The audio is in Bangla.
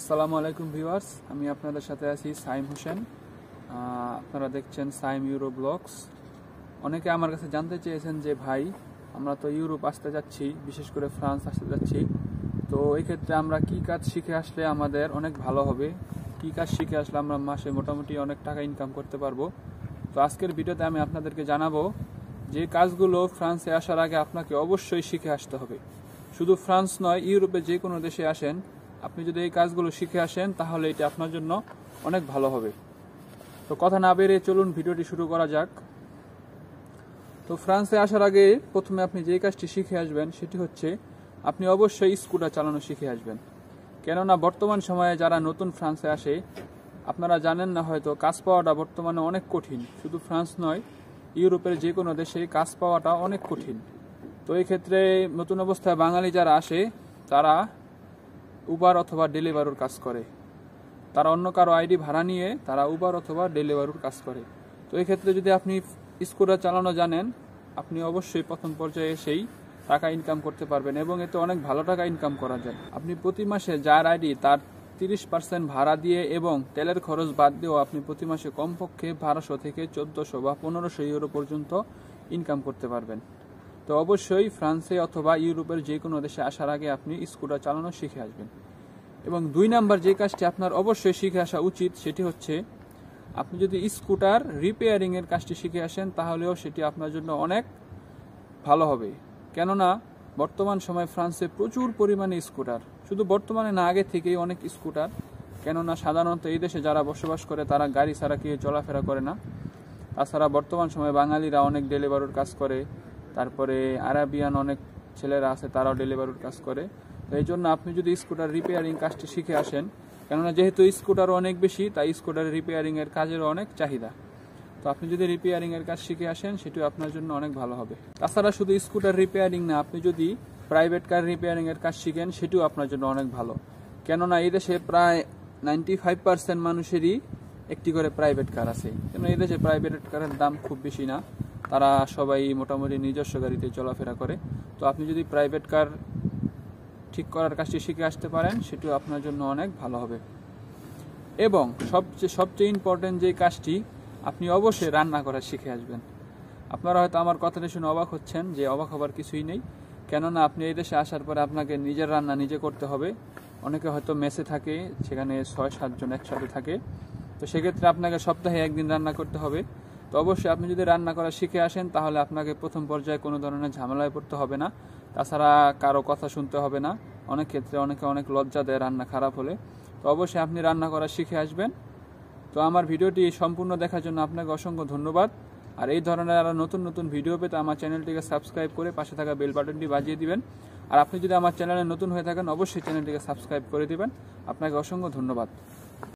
আসসালামু আলাইকুম ভিউয়ার্স আমি আপনাদের সাথে আছি সাইম হোসেন আপনারা দেখছেন সাইম ইউরো ব্লগস অনেকে আমার কাছে জানতে চেয়েছেন যে ভাই আমরা তো ইউরোপ আসতে যাচ্ছি বিশেষ করে ফ্রান্স আসতে যাচ্ছি তো এই ক্ষেত্রে আমরা কি কাজ শিখে আসলে আমাদের অনেক ভালো হবে কি কাজ শিখে আসলে আমরা মাসে মোটামুটি অনেক টাকা ইনকাম করতে পারবো তো আজকের ভিডিওতে আমি আপনাদেরকে জানাবো যে কাজগুলো ফ্রান্সে আসার আগে আপনাকে অবশ্যই শিখে আসতে হবে শুধু ফ্রান্স নয় ইউরোপে যে কোনো দেশে আসেন আপনি যদি এই কাজগুলো শিখে আসেন তাহলে এটা আপনার জন্য অনেক ভালো হবে তো কথা না বেড়ে চলুন ভিডিওটি শুরু করা যাক তো ফ্রান্সে আসার আগে প্রথমে আপনি যে কাজটি শিখে আসবেন সেটি হচ্ছে আপনি অবশ্যই স্কুটার চালানো শিখে আসবেন কেননা বর্তমান সময়ে যারা নতুন ফ্রান্সে আসে আপনারা জানেন না হয়তো কাজ পাওয়াটা বর্তমানে অনেক কঠিন শুধু ফ্রান্স নয় ইউরোপের যে কোনো দেশে কাজ পাওয়াটা অনেক কঠিন তো এই ক্ষেত্রে নতুন অবস্থায় বাঙালি যারা আসে তারা উবার অথবা ডেলিভারুর কাজ করে তারা অন্য কারো আইডি ভাড়া নিয়ে তারা উবার অথবা ডেলিভারুর কাজ করে তো এক্ষেত্রে যদি আপনি স্কুটার চালানো জানেন আপনি অবশ্যই প্রথম পর্যায়ে সেই টাকা ইনকাম করতে পারবেন এবং এতে অনেক ভালো টাকা ইনকাম করা যায় আপনি প্রতি মাসে যার আইডি তার তিরিশ পার্সেন্ট ভাড়া দিয়ে এবং তেলের খরচ বাদ দিয়েও আপনি প্রতি মাসে কমপক্ষে বারোশো থেকে চোদ্দশো বা পনেরোশো ইউরো পর্যন্ত ইনকাম করতে পারবেন তো অবশ্যই ফ্রান্সে অথবা ইউরোপের যে কোনো দেশে আসার আগে আপনি স্কুটার চালানো শিখে আসবেন এবং দুই নাম্বার যে কাজটি আপনার অবশ্যই শিখে আসা উচিত সেটি হচ্ছে আপনি যদি স্কুটার রিপেয়ারিংয়ের কাজটি শিখে আসেন তাহলেও সেটি আপনার জন্য অনেক ভালো হবে কেননা বর্তমান সময়ে ফ্রান্সে প্রচুর পরিমাণে স্কুটার শুধু বর্তমানে না আগে থেকেই অনেক স্কুটার কেননা সাধারণত এই দেশে যারা বসবাস করে তারা গাড়ি ছাড়া কেউ চলাফেরা করে না তাছাড়া বর্তমান সময়ে বাঙালিরা অনেক ডেলিভারির কাজ করে তারপরে আরাবিয়ান অনেক ছেলেরা আছে তারাও ডেলিভারির কাজ করে তো এই জন্য আপনি যদি স্কুটার রিপেয়ারিং কাজটি শিখে আসেন কেননা যেহেতু স্কুটার অনেক বেশি তাই স্কুটারের রিপেয়ারিংয়ের কাজের অনেক চাহিদা তো আপনি যদি রিপেয়ারিংয়ের কাজ শিখে আসেন সেটিও আপনার জন্য অনেক ভালো হবে তাছাড়া শুধু স্কুটার রিপেয়ারিং না আপনি যদি প্রাইভেট কার রিপেয়ারিংয়ের কাজ শিখেন সেটিও আপনার জন্য অনেক ভালো কেননা এই দেশে প্রায় নাইনটি ফাইভ পার্সেন্ট মানুষেরই একটি করে প্রাইভেট কার আছে কেন এই দেশে প্রাইভেট কারের দাম খুব বেশি না তারা সবাই মোটামুটি নিজস্ব গাড়িতে চলাফেরা করে তো আপনি যদি প্রাইভেট কার ঠিক করার কাজটি শিখে আসতে পারেন সেটিও আপনার জন্য অনেক ভালো হবে এবং সবচেয়ে সবচেয়ে ইম্পর্টেন্ট যে কাজটি আপনি অবশ্যই রান্না করা শিখে আসবেন আপনারা হয়তো আমার কথাটা শুনে অবাক হচ্ছেন যে অবাক হবার কিছুই নেই কেননা আপনি এই দেশে আসার পরে আপনাকে নিজের রান্না নিজে করতে হবে অনেকে হয়তো মেসে থাকে সেখানে ছয় সাতজন একসাথে থাকে তো সেক্ষেত্রে আপনাকে সপ্তাহে একদিন রান্না করতে হবে তো অবশ্যই আপনি যদি রান্না করা শিখে আসেন তাহলে আপনাকে প্রথম পর্যায়ে কোনো ধরনের ঝামেলায় পড়তে হবে না তাছাড়া কারো কথা শুনতে হবে না অনেক ক্ষেত্রে অনেকে অনেক লজ্জা দেয় রান্না খারাপ হলে তো অবশ্যই আপনি রান্না করা শিখে আসবেন তো আমার ভিডিওটি সম্পূর্ণ দেখার জন্য আপনাকে অসংখ্য ধন্যবাদ আর এই ধরনের আরও নতুন নতুন ভিডিও পেতে আমার চ্যানেলটিকে সাবস্ক্রাইব করে পাশে থাকা বেল বাটনটি বাজিয়ে দিবেন আর আপনি যদি আমার চ্যানেলে নতুন হয়ে থাকেন অবশ্যই চ্যানেলটিকে সাবস্ক্রাইব করে দিবেন আপনাকে অসংখ্য ধন্যবাদ